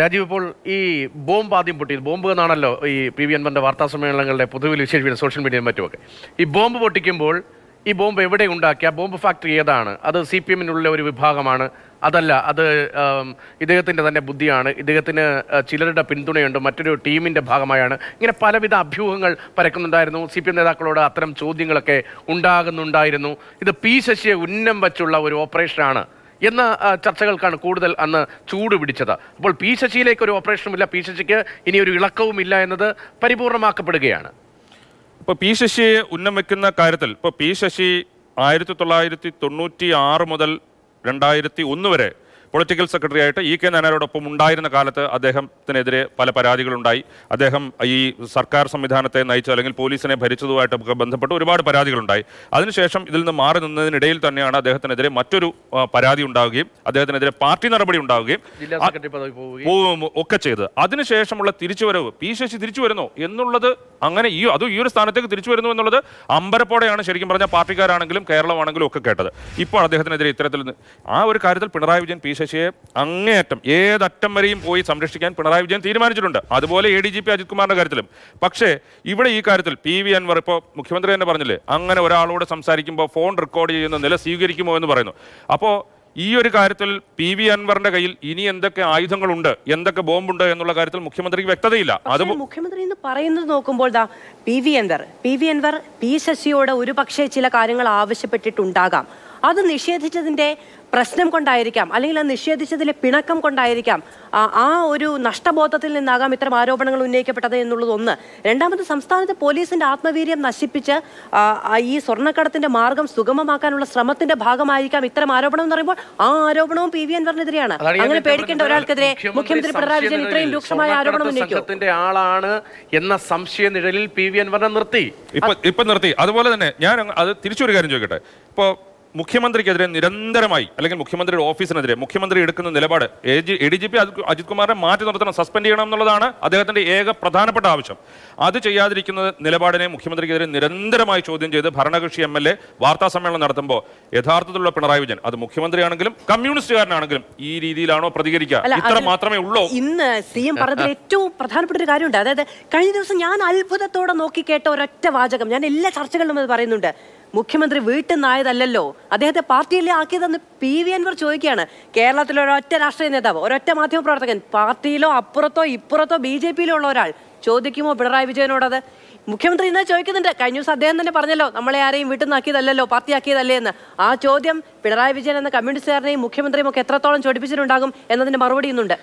രാജീവ് ഇപ്പോൾ ഈ ബോംബ് ആദ്യം പൊട്ടി ബോംബ് എന്നാണല്ലോ ഈ പി വി എൻപന്റെ വാർത്താ സമ്മേളനങ്ങളുടെ പൊതുവിൽ വിശേഷിപ്പിക്കുന്ന സോഷ്യൽ മീഡിയയും മറ്റുമൊക്കെ ഈ ബോംബ് പൊട്ടിക്കുമ്പോൾ ഈ ബോംബ് എവിടെ ഉണ്ടാക്കിയ ബോംബ് ഫാക്ടറി ഏതാണ് അത് സി പി എമ്മിനുള്ള ഒരു വിഭാഗമാണ് അതല്ല അത് ഇദ്ദേഹത്തിൻ്റെ തന്നെ ബുദ്ധിയാണ് ഇദ്ദേഹത്തിന് ചിലരുടെ പിന്തുണയുണ്ട് മറ്റൊരു ടീമിൻ്റെ ഭാഗമായാണ് ഇങ്ങനെ പലവിധ അഭ്യൂഹങ്ങൾ പരക്കുന്നുണ്ടായിരുന്നു സി പി എം നേതാക്കളോട് അത്തരം ചോദ്യങ്ങളൊക്കെ ഉണ്ടാകുന്നുണ്ടായിരുന്നു ഇത് പി ശശിയെ ഉന്നം വച്ചുള്ള ഒരു ഓപ്പറേഷനാണ് എന്ന ചർച്ചകൾക്കാണ് കൂടുതൽ അന്ന് ചൂട് പിടിച്ചത് അപ്പോൾ പി ശശിയിലേക്ക് ഒരു ഓപ്പറേഷനുമില്ല പി ശശിക്ക് ഇനി ഒരു ഇളക്കവുമില്ല എന്നത് പരിപൂർണമാക്കപ്പെടുകയാണ് ഇപ്പോൾ പി ശശിയെ ഉന്നം കാര്യത്തിൽ ഇപ്പോൾ പി ശശി ആയിരത്തി തൊള്ളായിരത്തി തൊണ്ണൂറ്റി ആറ് മുതൽ രണ്ടായിരത്തി ഒന്ന് വരെ പൊളിറ്റിക്കൽ സെക്രട്ടറി ആയിട്ട് ഇ കെ നായനാരോടൊപ്പം ഉണ്ടായിരുന്ന കാലത്ത് അദ്ദേഹത്തിനെതിരെ പല പരാതികളുണ്ടായി അദ്ദേഹം ഈ സർക്കാർ സംവിധാനത്തെ നയിച്ചു അല്ലെങ്കിൽ പോലീസിനെ ഭരിച്ചതുമായിട്ടൊക്കെ ബന്ധപ്പെട്ട് ഒരുപാട് പരാതികളുണ്ടായി അതിനുശേഷം ഇതിൽ നിന്ന് മാറി നിന്നതിനിടയിൽ തന്നെയാണ് അദ്ദേഹത്തിനെതിരെ മറ്റൊരു പരാതി ഉണ്ടാവുകയും അദ്ദേഹത്തിനെതിരെ പാർട്ടി നടപടി ഉണ്ടാവുകയും ഒക്കെ ചെയ്ത് അതിനുശേഷമുള്ള തിരിച്ചുവരവ് പി ശശി തിരിച്ചു വരുന്നു എന്നുള്ളത് അങ്ങനെ ഈ അതും ഈ ഒരു സ്ഥാനത്തേക്ക് തിരിച്ചു വരുന്നു എന്നുള്ളത് അമ്പരപ്പോടെയാണ് ശരിക്കും പറഞ്ഞാൽ പാർട്ടിക്കാരാണെങ്കിലും കേരളമാണെങ്കിലും ഒക്കെ കേട്ടത് ഇപ്പോൾ അദ്ദേഹത്തിനെതിരെ ഇത്തരത്തിൽ ആ ഒരു കാര്യത്തിൽ പിണറായി വിജയൻ പി ശശിയെ അങ്ങേയറ്റം ഏതറ്റം വരെയും പോയി സംരക്ഷിക്കാൻ പിണറായി വിജയൻ തീരുമാനിച്ചിട്ടുണ്ട് അതുപോലെ A D G P Ajith കുമാറിൻ്റെ കാര്യത്തിലും പക്ഷേ ഇവിടെ ഈ കാര്യത്തിൽ പി വി അൻവർ ഇപ്പോൾ മുഖ്യമന്ത്രി തന്നെ പറഞ്ഞില്ലേ അങ്ങനെ ഒരാളോട് സംസാരിക്കുമ്പോൾ ഫോൺ റെക്കോർഡ് ചെയ്യുന്ന നില സ്വീകരിക്കുമോ എന്ന് പറയുന്നു അപ്പോൾ ഈ ഒരു കാര്യത്തിൽ പി വി അൻവറിന്റെ കയ്യിൽ ഇനി എന്തൊക്കെ ആയുധങ്ങളുണ്ട് എന്തൊക്കെ ബോംബുണ്ട് എന്നുള്ള കാര്യത്തിൽ മുഖ്യമന്ത്രിക്ക് വ്യക്തതയില്ല അത് മുഖ്യമന്ത്രി എന്ന് പറയുന്നത് നോക്കുമ്പോൾ ദാ പി വി അൻവർ പി വി അൻവർ പി ശശിയോട് ഒരു പക്ഷേ ചില കാര്യങ്ങൾ ആവശ്യപ്പെട്ടിട്ടുണ്ടാകാം അത് നിഷേധിച്ചതിൻ്റെ പ്രശ്നം കൊണ്ടായിരിക്കാം അല്ലെങ്കിൽ അത് നിഷേധിച്ചതിലെ പിണക്കം കൊണ്ടായിരിക്കാം ആ ഒരു നഷ്ടബോധത്തിൽ നിന്നാകാം ഇത്തരം ആരോപണങ്ങൾ ഉന്നയിക്കപ്പെട്ടത് എന്നുള്ളത് ഒന്ന് രണ്ടാമത് സംസ്ഥാനത്ത് പോലീസിന്റെ ആത്മവീര്യം നശിപ്പിച്ച് ഈ സ്വർണ്ണക്കടത്തിന്റെ മാർഗം സുഗമമാക്കാനുള്ള ശ്രമത്തിന്റെ ഭാഗമായിരിക്കാം ഇത്തരം ആരോപണം എന്ന് പറയുമ്പോൾ ആ ആരോപണവും പി വി അൻവറിനെതിരെയാണ് അങ്ങനെ പേടിക്കേണ്ട ഒരാൾക്കെതിരെ മുഖ്യമന്ത്രി പിണറായി വിജയൻ ഇത്രയും രൂക്ഷമായ ആരോപണം ഉന്നയിക്കും ആളാണ് എന്ന സംശയ നിഴലിൽ പി വി അൻവറിനെ നിർത്തി ഇപ്പൊ നിർത്തി അതുപോലെ തന്നെ ഞാൻ അത് തിരിച്ചൊരു കാര്യം ചോദിക്കട്ടെ ഇപ്പൊ മുഖ്യമന്ത്രിക്കെതിരെ നിരന്തരമായി അല്ലെങ്കിൽ മുഖ്യമന്ത്രിയുടെ ഓഫീസിനെതിരെ മുഖ്യമന്ത്രി എടുക്കുന്ന നിലപാട് A D G P Ajith കുമാറിനെ മാറ്റി നിർത്തണം സസ്പെൻഡ് ചെയ്യണം എന്നുള്ളതാണ് അദ്ദേഹത്തിന്റെ ഏക പ്രധാനപ്പെട്ട ആവശ്യം അത് ചെയ്യാതിരിക്കുന്ന നിലപാടിനെ മുഖ്യമന്ത്രിക്കെതിരെ നിരന്തരമായി ചോദ്യം ചെയ്ത് ഭരണകക്ഷി എം എൽ എ വാർത്താ സമ്മേളനം നടത്തുമ്പോൾ യഥാർത്ഥത്തിലുള്ള പിണറായി വിജയൻ അത് മുഖ്യമന്ത്രിയാണെങ്കിലും കമ്മ്യൂണിസ്റ്റുകാരനാണെങ്കിലും ഈ രീതിയിലാണോ പ്രതികരിക്കുക ഇത്ര മാത്രമേ ഉള്ളൂ ഇന്ന് സി എം പറഞ്ഞതിൽ ഏറ്റവും പ്രധാനപ്പെട്ട ഒരു കാര്യമുണ്ട് അതായത് കഴിഞ്ഞ ദിവസം ഞാൻ അത്ഭുതത്തോടെ നോക്കി കേട്ട ഒരൊറ്റ വാചകം ഞാൻ എല്ലാ ചർച്ചകളിലും അത് പറയുന്നുണ്ട് മുഖ്യമന്ത്രി വീട്ടിൽ നിന്നായതല്ലോ അദ്ദേഹത്തെ പാർട്ടിയിലെ ആക്കിയതെന്ന് പി വി അൻവർ ചോദിക്കുകയാണ് കേരളത്തിലെ ഒരൊറ്റ രാഷ്ട്രീയ നേതാവ് ഒരൊറ്റ മാധ്യമ പ്രവർത്തകൻ പാർട്ടിയിലോ അപ്പുറത്തോ ഇപ്പുറത്തോ ബി ജെ പിയിലോ ഉള്ള ഒരാൾ ചോദിക്കുമോ പിണറായി വിജയനോടത് മുഖ്യമന്ത്രി ഇന്ന് ചോദിക്കുന്നുണ്ട് കഴിഞ്ഞ ദിവസം അദ്ദേഹം തന്നെ പറഞ്ഞല്ലോ നമ്മളെ ആരെയും വീട്ടിൽ നിന്നാക്കിയതല്ലോ പാർട്ടി ആക്കിയതല്ലേ എന്ന് ആ ചോദ്യം പിണറായി വിജയൻ എന്ന കമ്മ്യൂണിസ്റ്റുകാരനെയും മുഖ്യമന്ത്രിയും ഒക്കെ എത്രത്തോളം ചോദിപ്പിച്ചിട്ടുണ്ടാകും എന്നതിന്റെ മറുപടി ഇന്നുണ്ട്